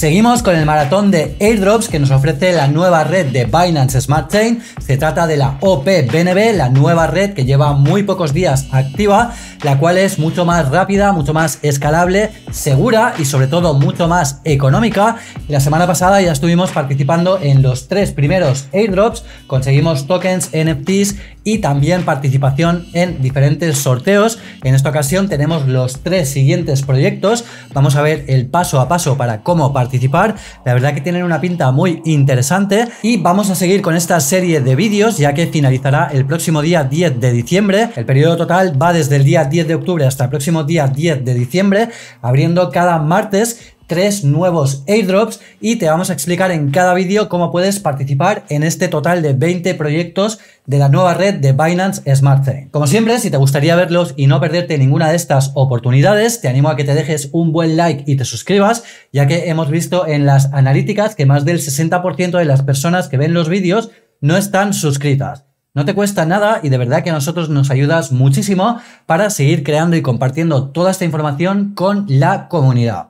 Seguimos con el maratón de airdrops que nos ofrece la nueva red de Binance Smart Chain. Se trata de la OPBNB, la nueva red que lleva muy pocos días activa, la cual es mucho más rápida, mucho más escalable, segura y sobre todo mucho más económica. La semana pasada ya estuvimos participando en los tres primeros airdrops, conseguimos tokens, NFTs y también participación en diferentes sorteos. En esta ocasión tenemos los tres siguientes proyectos. Vamos a ver el paso a paso para cómo participar participar. La verdad que tienen una pinta muy interesante y vamos a seguir con esta serie de vídeos ya que finalizará el próximo día 10 de diciembre. El periodo total va desde el día 10 de octubre hasta el próximo día 10 de diciembre, abriendo cada martes tres nuevos airdrops y te vamos a explicar en cada vídeo cómo puedes participar en este total de 20 proyectos de la nueva red de Binance Smart Chain. Como siempre, si te gustaría verlos y no perderte ninguna de estas oportunidades, te animo a que te dejes un buen like y te suscribas, ya que hemos visto en las analíticas que más del 60% de las personas que ven los vídeos no están suscritas. No te cuesta nada y de verdad que a nosotros nos ayudas muchísimo para seguir creando y compartiendo toda esta información con la comunidad.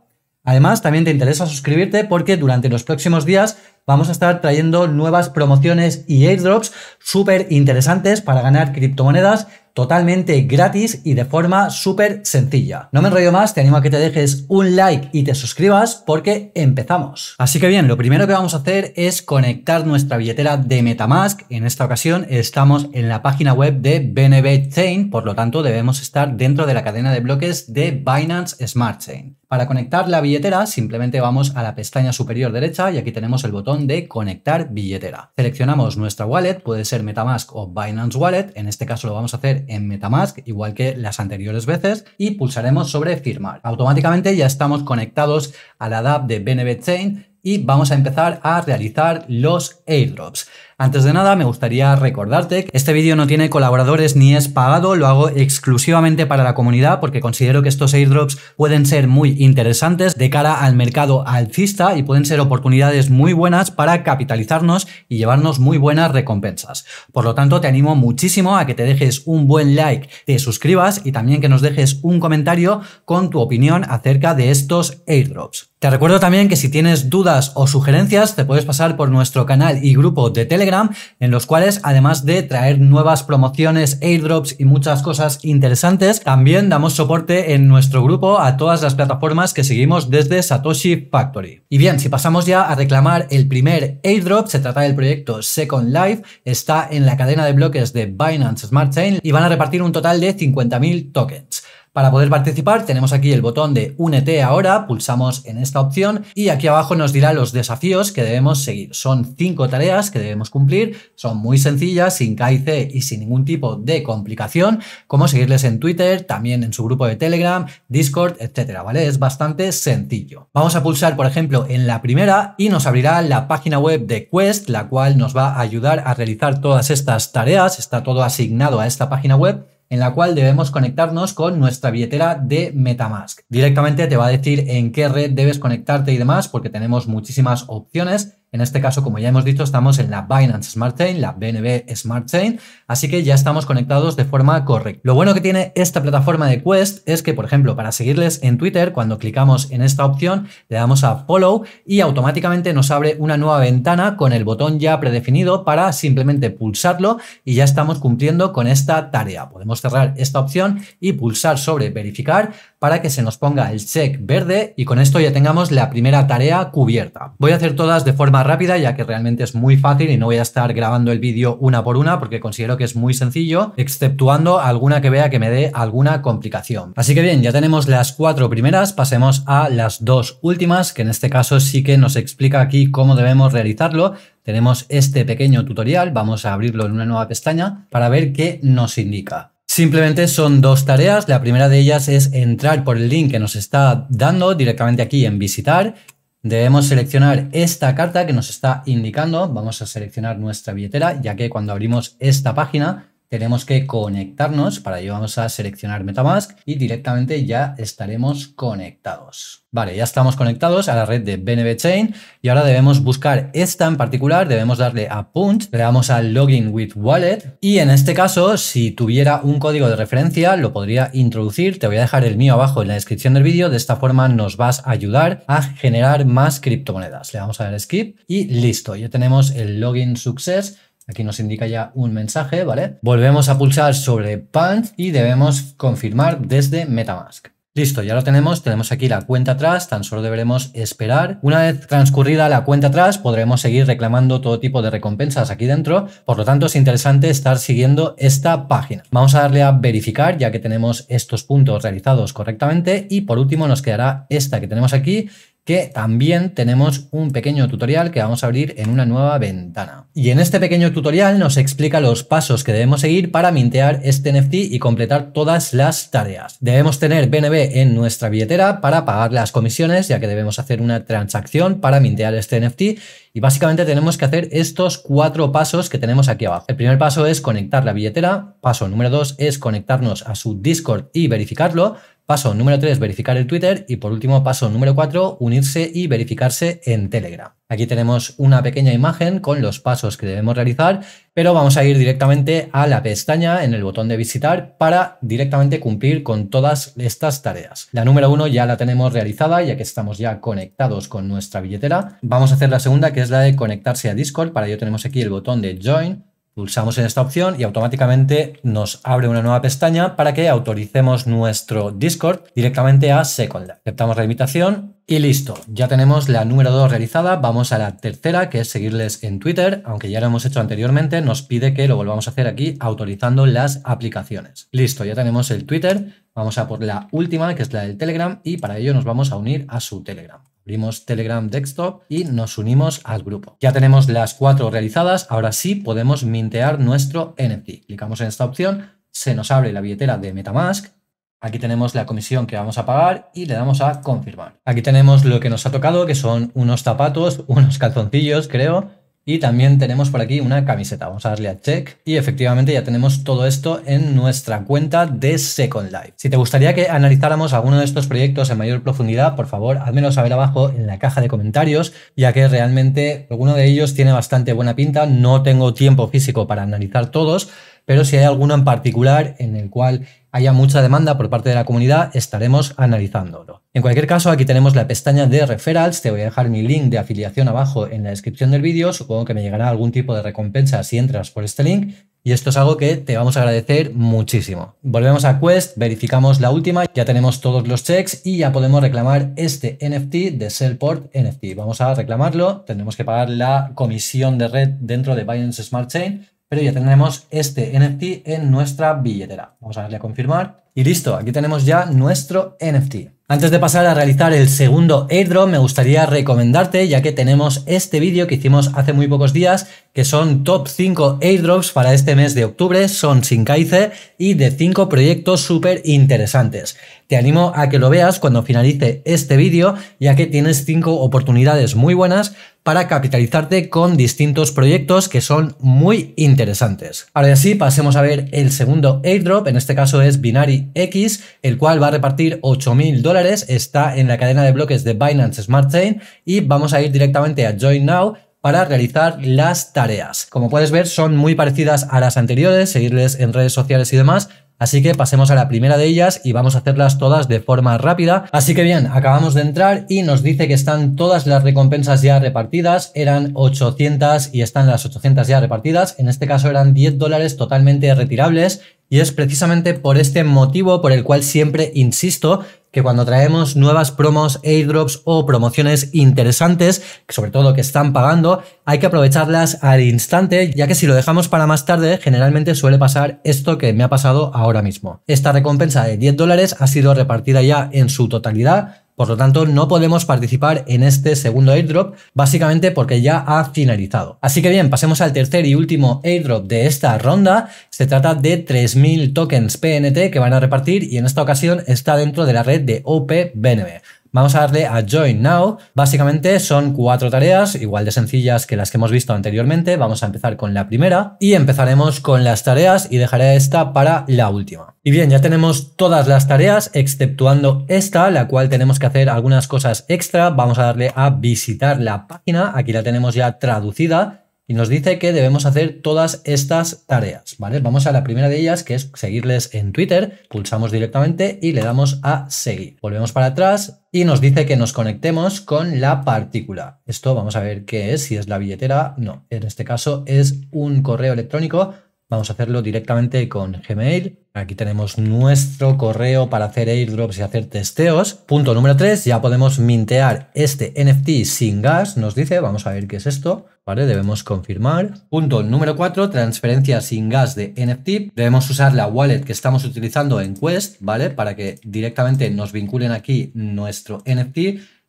Además, también te interesa suscribirte porque durante los próximos días vamos a estar trayendo nuevas promociones y airdrops súper interesantes para ganar criptomonedas totalmente gratis y de forma súper sencilla. No me enrollo más, te animo a que te dejes un like y te suscribas porque empezamos. Así que bien, lo primero que vamos a hacer es conectar nuestra billetera de Metamask. En esta ocasión estamos en la página web de BNB Chain, por lo tanto debemos estar dentro de la cadena de bloques de Binance Smart Chain. Para conectar la billetera simplemente vamos a la pestaña superior derecha y aquí tenemos el botón de conectar billetera. Seleccionamos nuestra wallet, puede ser Metamask o Binance Wallet, en este caso lo vamos a hacer en Metamask igual que las anteriores veces y pulsaremos sobre firmar. Automáticamente ya estamos conectados a la DAP de BNB Chain y vamos a empezar a realizar los airdrops. Antes de nada, me gustaría recordarte que este vídeo no tiene colaboradores ni es pagado, lo hago exclusivamente para la comunidad porque considero que estos airdrops pueden ser muy interesantes de cara al mercado alcista y pueden ser oportunidades muy buenas para capitalizarnos y llevarnos muy buenas recompensas. Por lo tanto, te animo muchísimo a que te dejes un buen like, te suscribas y también que nos dejes un comentario con tu opinión acerca de estos airdrops. Te recuerdo también que si tienes dudas o sugerencias te puedes pasar por nuestro canal y grupo de Telegram, en los cuales además de traer nuevas promociones, airdrops y muchas cosas interesantes, también damos soporte en nuestro grupo a todas las plataformas que seguimos desde Satoshi Factory. Y bien, si pasamos ya a reclamar el primer airdrop, se trata del proyecto Second Life, está en la cadena de bloques de Binance Smart Chain y van a repartir un total de 50.000 tokens. Para poder participar tenemos aquí el botón de Únete ahora, pulsamos en esta opción y aquí abajo nos dirá los desafíos que debemos seguir. Son cinco tareas que debemos cumplir, son muy sencillas, sin KIC y sin ningún tipo de complicación, como seguirles en Twitter, también en su grupo de Telegram, Discord, etcétera, ¿vale? Es bastante sencillo. Vamos a pulsar, por ejemplo, en la primera y nos abrirá la página web de Quest, la cual nos va a ayudar a realizar todas estas tareas, está todo asignado a esta página web en la cual debemos conectarnos con nuestra billetera de Metamask. Directamente te va a decir en qué red debes conectarte y demás, porque tenemos muchísimas opciones en este caso, como ya hemos dicho, estamos en la Binance Smart Chain, la BNB Smart Chain, así que ya estamos conectados de forma correcta. Lo bueno que tiene esta plataforma de Quest es que, por ejemplo, para seguirles en Twitter, cuando clicamos en esta opción, le damos a Follow y automáticamente nos abre una nueva ventana con el botón ya predefinido para simplemente pulsarlo y ya estamos cumpliendo con esta tarea. Podemos cerrar esta opción y pulsar sobre Verificar para que se nos ponga el check verde y con esto ya tengamos la primera tarea cubierta. Voy a hacer todas de forma rápida, ya que realmente es muy fácil y no voy a estar grabando el vídeo una por una porque considero que es muy sencillo, exceptuando alguna que vea que me dé alguna complicación. Así que bien, ya tenemos las cuatro primeras, pasemos a las dos últimas, que en este caso sí que nos explica aquí cómo debemos realizarlo, tenemos este pequeño tutorial, vamos a abrirlo en una nueva pestaña para ver qué nos indica. Simplemente son dos tareas, la primera de ellas es entrar por el link que nos está dando directamente aquí en visitar Debemos seleccionar esta carta que nos está indicando, vamos a seleccionar nuestra billetera, ya que cuando abrimos esta página tenemos que conectarnos, para ello vamos a seleccionar Metamask y directamente ya estaremos conectados. Vale, ya estamos conectados a la red de BNB Chain y ahora debemos buscar esta en particular, debemos darle a Punch, le damos a Login with Wallet y en este caso, si tuviera un código de referencia, lo podría introducir, te voy a dejar el mío abajo en la descripción del vídeo, de esta forma nos vas a ayudar a generar más criptomonedas. Le vamos a dar Skip y listo, ya tenemos el Login Success Aquí nos indica ya un mensaje, ¿vale? Volvemos a pulsar sobre Punch y debemos confirmar desde Metamask. Listo, ya lo tenemos, tenemos aquí la cuenta atrás, tan solo deberemos esperar. Una vez transcurrida la cuenta atrás, podremos seguir reclamando todo tipo de recompensas aquí dentro, por lo tanto es interesante estar siguiendo esta página. Vamos a darle a verificar ya que tenemos estos puntos realizados correctamente y por último nos quedará esta que tenemos aquí, también tenemos un pequeño tutorial que vamos a abrir en una nueva ventana. Y en este pequeño tutorial nos explica los pasos que debemos seguir para mintear este NFT y completar todas las tareas. Debemos tener BNB en nuestra billetera para pagar las comisiones, ya que debemos hacer una transacción para mintear este NFT y básicamente tenemos que hacer estos cuatro pasos que tenemos aquí abajo. El primer paso es conectar la billetera, paso número dos es conectarnos a su Discord y verificarlo, Paso número 3, verificar el Twitter. Y por último, paso número 4, unirse y verificarse en Telegram. Aquí tenemos una pequeña imagen con los pasos que debemos realizar, pero vamos a ir directamente a la pestaña en el botón de visitar para directamente cumplir con todas estas tareas. La número 1 ya la tenemos realizada, ya que estamos ya conectados con nuestra billetera. Vamos a hacer la segunda, que es la de conectarse a Discord. Para ello tenemos aquí el botón de Join Pulsamos en esta opción y automáticamente nos abre una nueva pestaña para que autoricemos nuestro Discord directamente a Second. Aceptamos la invitación y listo. Ya tenemos la número 2 realizada. Vamos a la tercera, que es seguirles en Twitter. Aunque ya lo hemos hecho anteriormente, nos pide que lo volvamos a hacer aquí autorizando las aplicaciones. Listo, ya tenemos el Twitter. Vamos a por la última, que es la del Telegram, y para ello nos vamos a unir a su Telegram. Abrimos Telegram Desktop y nos unimos al grupo. Ya tenemos las cuatro realizadas. Ahora sí podemos mintear nuestro NFT. Clicamos en esta opción, se nos abre la billetera de Metamask. Aquí tenemos la comisión que vamos a pagar y le damos a confirmar. Aquí tenemos lo que nos ha tocado, que son unos zapatos, unos calzoncillos, creo, y también tenemos por aquí una camiseta. Vamos a darle a check. Y efectivamente ya tenemos todo esto en nuestra cuenta de Second Life. Si te gustaría que analizáramos alguno de estos proyectos en mayor profundidad, por favor, házmelo saber abajo en la caja de comentarios, ya que realmente alguno de ellos tiene bastante buena pinta. No tengo tiempo físico para analizar todos, pero si hay alguno en particular en el cual haya mucha demanda por parte de la comunidad, estaremos analizándolo. En cualquier caso, aquí tenemos la pestaña de referrals, te voy a dejar mi link de afiliación abajo en la descripción del vídeo, supongo que me llegará algún tipo de recompensa si entras por este link, y esto es algo que te vamos a agradecer muchísimo. Volvemos a Quest, verificamos la última, ya tenemos todos los checks y ya podemos reclamar este NFT de Sellport NFT. Vamos a reclamarlo, tendremos que pagar la comisión de red dentro de Binance Smart Chain, pero ya tendremos este NFT en nuestra billetera. Vamos a darle a confirmar. Y listo, aquí tenemos ya nuestro NFT. Antes de pasar a realizar el segundo airdrop, me gustaría recomendarte, ya que tenemos este vídeo que hicimos hace muy pocos días, que son top 5 airdrops para este mes de octubre, son sin caice y de 5 proyectos súper interesantes. Te animo a que lo veas cuando finalice este vídeo, ya que tienes 5 oportunidades muy buenas para capitalizarte con distintos proyectos que son muy interesantes. Ahora sí, pasemos a ver el segundo airdrop, en este caso es Binary X, el cual va a repartir 8.000 dólares, está en la cadena de bloques de Binance Smart Chain y vamos a ir directamente a Join Now para realizar las tareas. Como puedes ver, son muy parecidas a las anteriores, seguirles en redes sociales y demás, Así que pasemos a la primera de ellas y vamos a hacerlas todas de forma rápida. Así que bien, acabamos de entrar y nos dice que están todas las recompensas ya repartidas. Eran 800 y están las 800 ya repartidas. En este caso eran 10 dólares totalmente retirables y es precisamente por este motivo por el cual siempre insisto que cuando traemos nuevas promos, airdrops o promociones interesantes, sobre todo que están pagando, hay que aprovecharlas al instante, ya que si lo dejamos para más tarde, generalmente suele pasar esto que me ha pasado ahora mismo. Esta recompensa de 10 dólares ha sido repartida ya en su totalidad por lo tanto, no podemos participar en este segundo airdrop, básicamente porque ya ha finalizado. Así que bien, pasemos al tercer y último airdrop de esta ronda. Se trata de 3.000 tokens PNT que van a repartir y en esta ocasión está dentro de la red de OPBNB. Vamos a darle a Join Now. Básicamente son cuatro tareas, igual de sencillas que las que hemos visto anteriormente. Vamos a empezar con la primera y empezaremos con las tareas y dejaré esta para la última. Y bien, ya tenemos todas las tareas exceptuando esta, la cual tenemos que hacer algunas cosas extra. Vamos a darle a visitar la página. Aquí la tenemos ya traducida y nos dice que debemos hacer todas estas tareas, ¿vale? Vamos a la primera de ellas, que es seguirles en Twitter, pulsamos directamente y le damos a seguir. Volvemos para atrás y nos dice que nos conectemos con la partícula. Esto vamos a ver qué es, si es la billetera, no. En este caso es un correo electrónico vamos a hacerlo directamente con Gmail. Aquí tenemos nuestro correo para hacer airdrops y hacer testeos. Punto número 3, ya podemos mintear este NFT sin gas, nos dice, vamos a ver qué es esto, ¿vale? Debemos confirmar. Punto número 4, transferencia sin gas de NFT. Debemos usar la wallet que estamos utilizando en Quest, ¿vale? Para que directamente nos vinculen aquí nuestro NFT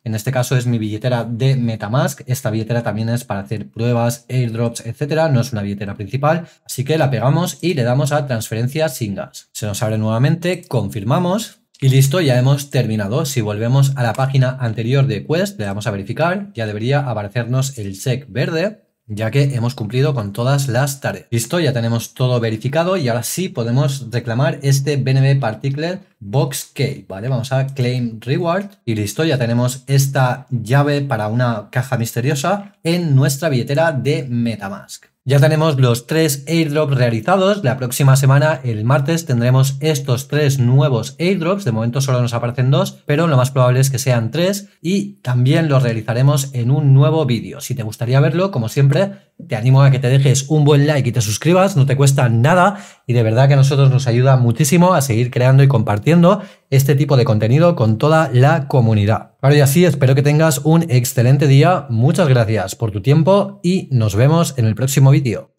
en este caso es mi billetera de Metamask. Esta billetera también es para hacer pruebas, airdrops, etcétera. No es una billetera principal, así que la pegamos y le damos a transferencia sin gas. Se nos abre nuevamente, confirmamos. Y listo, ya hemos terminado. Si volvemos a la página anterior de Quest, le damos a verificar, ya debería aparecernos el check verde ya que hemos cumplido con todas las tareas. Listo, ya tenemos todo verificado y ahora sí podemos reclamar este BNB Particle Box Key, ¿vale? Vamos a Claim Reward y listo, ya tenemos esta llave para una caja misteriosa en nuestra billetera de Metamask. Ya tenemos los tres airdrops realizados. La próxima semana, el martes, tendremos estos tres nuevos airdrops. De momento solo nos aparecen dos, pero lo más probable es que sean tres. Y también los realizaremos en un nuevo vídeo. Si te gustaría verlo, como siempre, te animo a que te dejes un buen like y te suscribas, no te cuesta nada y de verdad que a nosotros nos ayuda muchísimo a seguir creando y compartiendo este tipo de contenido con toda la comunidad. Ahora y así, espero que tengas un excelente día, muchas gracias por tu tiempo y nos vemos en el próximo vídeo.